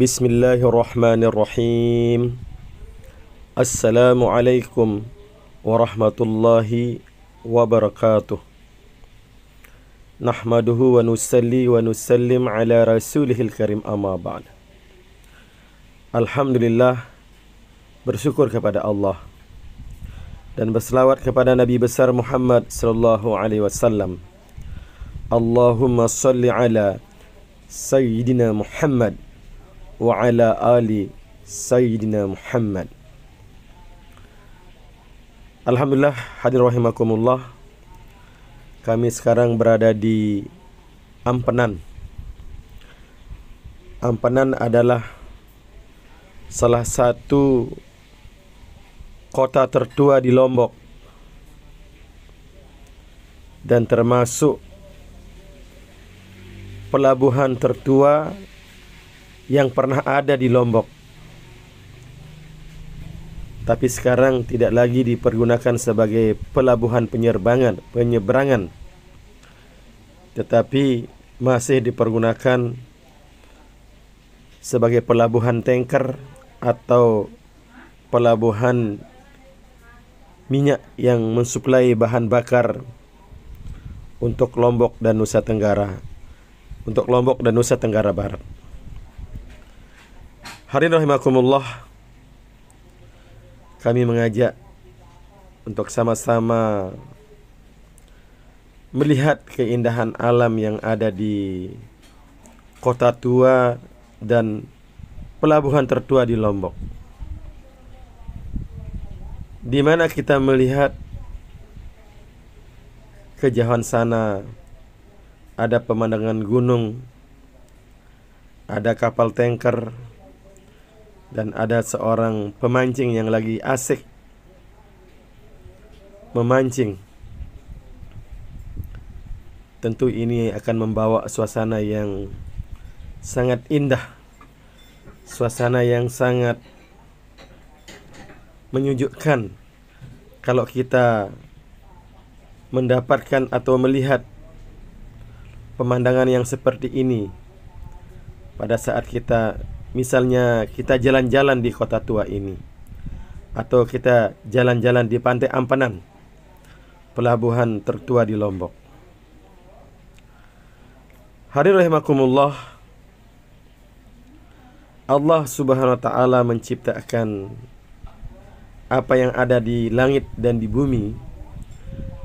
بسم الله الرحمن الرحيم السلام عليكم ورحمة الله وبركاته نحمده ونسلي ونسلم على رسوله الكريم أما بعد Alhamdulillah bersyukur kepada Allah dan berselawat kepada Nabi besar Muhammad sallallahu alaihi wasallam. Allahumma salli ala sayyidina Muhammad wa ala ali sayyidina Muhammad. Alhamdulillah hadir rahimakumullah. Kami sekarang berada di Ampenan. Ampenan adalah salah satu kota tertua di Lombok dan termasuk pelabuhan tertua yang pernah ada di Lombok. Tapi sekarang tidak lagi dipergunakan sebagai pelabuhan penyerbangan, penyeberangan. Tetapi masih dipergunakan sebagai pelabuhan tanker atau pelabuhan minyak yang mensuplai bahan bakar untuk Lombok dan Nusa Tenggara untuk Lombok dan Nusa Tenggara Barat. Hari ini rahimakumullah kami mengajak untuk sama-sama melihat keindahan alam yang ada di kota tua dan pelabuhan tertua di Lombok. Di mana kita melihat kejauhan sana ada pemandangan gunung, ada kapal tanker, dan ada seorang pemancing yang lagi asik memancing. Tentu ini akan membawa suasana yang sangat indah, suasana yang sangat menyejukkan kalau kita mendapatkan atau melihat pemandangan yang seperti ini pada saat kita misalnya kita jalan-jalan di kota tua ini atau kita jalan-jalan di pantai Ampanan pelabuhan tertua di Lombok Hari rahimakumullah Allah Subhanahu wa taala menciptakan apa yang ada di langit dan di bumi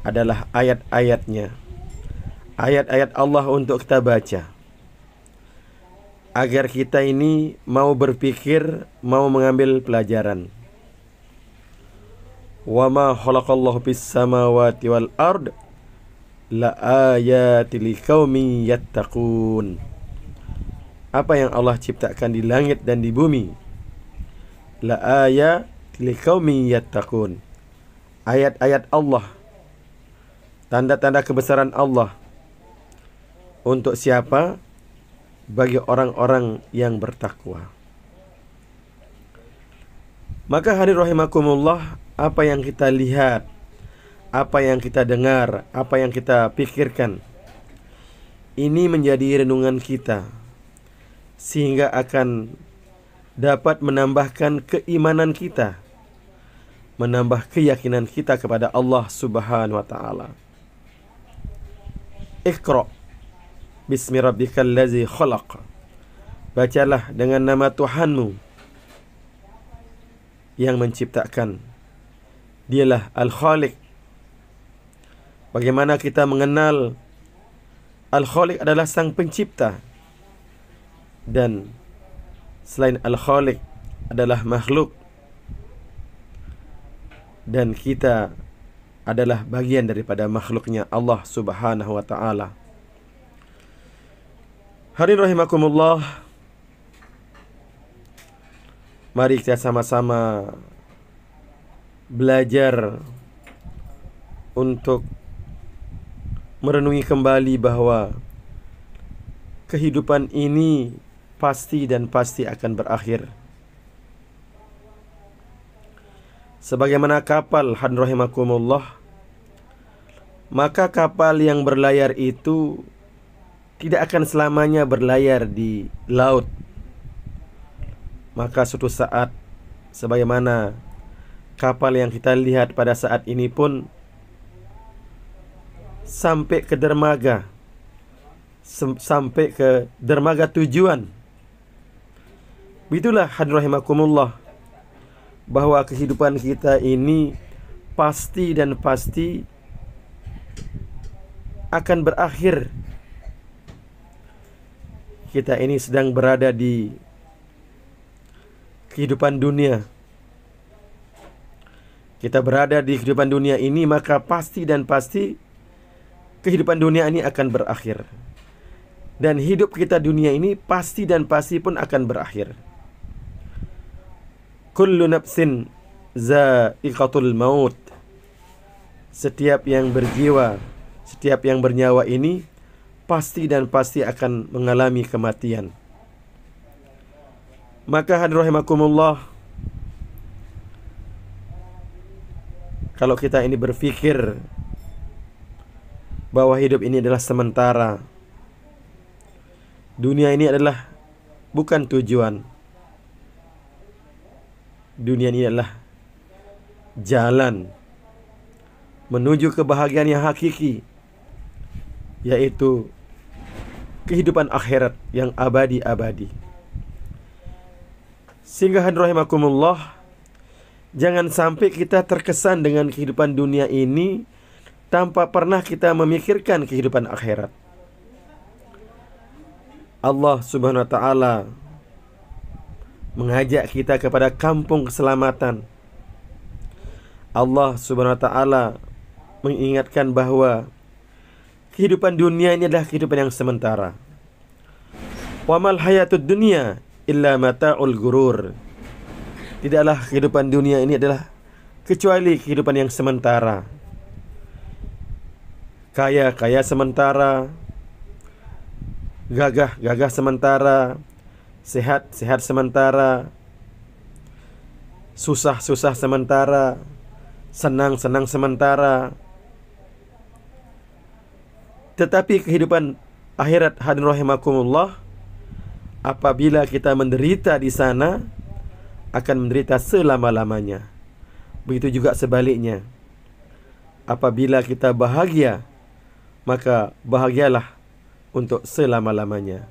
adalah ayat-ayatnya. Ayat-ayat Allah untuk kita baca agar kita ini mau berpikir, mau mengambil pelajaran. Wa ma khalaqallahu bis samawati wal ard la ayati liqaumin yattaqun. Apa yang Allah ciptakan di langit dan di bumi? La ayati liqaumin yattaqun. Ayat-ayat Allah tanda-tanda kebesaran Allah untuk siapa bagi orang-orang yang bertakwa. Maka hadir rahimakumullah, apa yang kita lihat, apa yang kita dengar, apa yang kita pikirkan, ini menjadi renungan kita, sehingga akan dapat menambahkan keimanan kita, menambah keyakinan kita kepada Allah Subhanahu wa Ta'ala. Ikro. Bismi rabbikal lazi khalaq Bacalah dengan nama Tuhanmu Yang menciptakan Dialah Al-Khaliq Bagaimana kita mengenal Al-Khaliq adalah sang pencipta Dan Selain Al-Khaliq adalah makhluk Dan kita adalah bagian daripada makhluknya Allah subhanahu wa ta'ala Hari rahimakumullah. Mari kita sama-sama belajar untuk merenungi kembali bahwa kehidupan ini pasti dan pasti akan berakhir. Sebagaimana kapal hadirin rahimakumullah, maka kapal yang berlayar itu tidak akan selamanya berlayar di laut. Maka suatu saat sebagaimana kapal yang kita lihat pada saat ini pun sampai ke dermaga sampai ke dermaga tujuan. Itulah hadir rahimakumullah bahwa kehidupan kita ini pasti dan pasti akan berakhir kita ini sedang berada di kehidupan dunia. Kita berada di kehidupan dunia ini, maka pasti dan pasti kehidupan dunia ini akan berakhir. Dan hidup kita dunia ini pasti dan pasti pun akan berakhir. Kullu nafsin za'iqatul maut. Setiap yang berjiwa, setiap yang bernyawa ini pasti dan pasti akan mengalami kematian. Maka hadirrahimakumullah kalau kita ini berpikir bahwa hidup ini adalah sementara. Dunia ini adalah bukan tujuan. Dunia ini adalah jalan menuju kebahagiaan yang hakiki yaitu kehidupan akhirat yang abadi-abadi. Singgahan rahimakumullah, jangan sampai kita terkesan dengan kehidupan dunia ini tanpa pernah kita memikirkan kehidupan akhirat. Allah Subhanahu wa taala mengajak kita kepada kampung keselamatan. Allah Subhanahu wa taala mengingatkan bahwa kehidupan dunia ini adalah kehidupan yang sementara. Wamal hayatud dunia illa mata'ul gurur. Tidaklah kehidupan dunia ini adalah kecuali kehidupan yang sementara. Kaya-kaya sementara, gagah-gagah sementara, sehat-sehat sementara, susah-susah sementara, senang-senang sementara. Tetapi kehidupan akhirat hadirin rahimakumullah apabila kita menderita di sana akan menderita selama-lamanya. Begitu juga sebaliknya. Apabila kita bahagia maka bahagialah untuk selama-lamanya.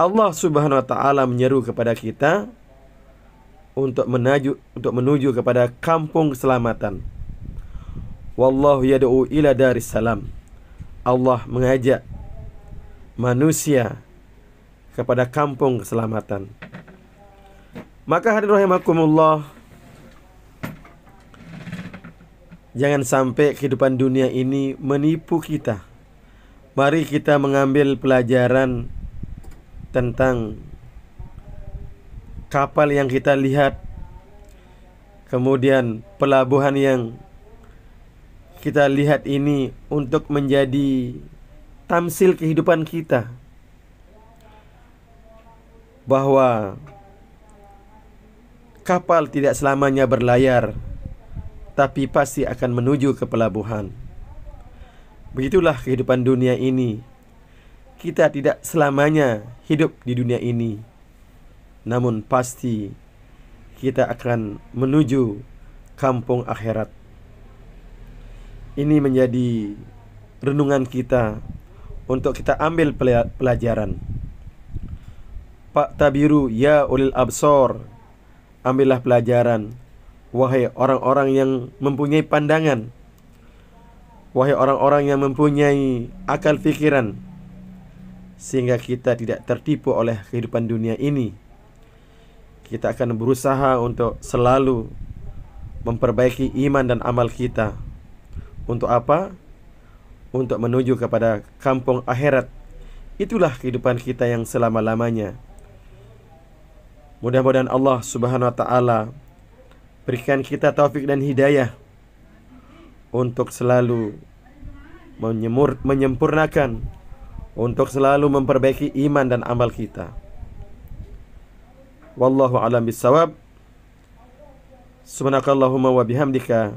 Allah Subhanahu wa taala menyeru kepada kita untuk menuju untuk menuju kepada kampung keselamatan. Wallahu yad'u ila daris salam. Allah mengajak manusia kepada kampung keselamatan. Maka hadir rahimakumullah Jangan sampai kehidupan dunia ini menipu kita. Mari kita mengambil pelajaran tentang kapal yang kita lihat, kemudian pelabuhan yang kita lihat ini untuk menjadi tamsil kehidupan kita bahwa kapal tidak selamanya berlayar tapi pasti akan menuju ke pelabuhan begitulah kehidupan dunia ini kita tidak selamanya hidup di dunia ini namun pasti kita akan menuju kampung akhirat ini menjadi renungan kita untuk kita ambil pelajaran. Pak Tabiru, ya ulil absor, ambillah pelajaran. Wahai orang-orang yang mempunyai pandangan, wahai orang-orang yang mempunyai akal fikiran, sehingga kita tidak tertipu oleh kehidupan dunia ini. Kita akan berusaha untuk selalu memperbaiki iman dan amal kita untuk apa? Untuk menuju kepada kampung akhirat. Itulah kehidupan kita yang selama-lamanya. Mudah-mudahan Allah Subhanahu wa taala berikan kita taufik dan hidayah untuk selalu menyemur, menyempurnakan untuk selalu memperbaiki iman dan amal kita. Wallahu alam bisawab. Subhanakallahumma wa bihamdika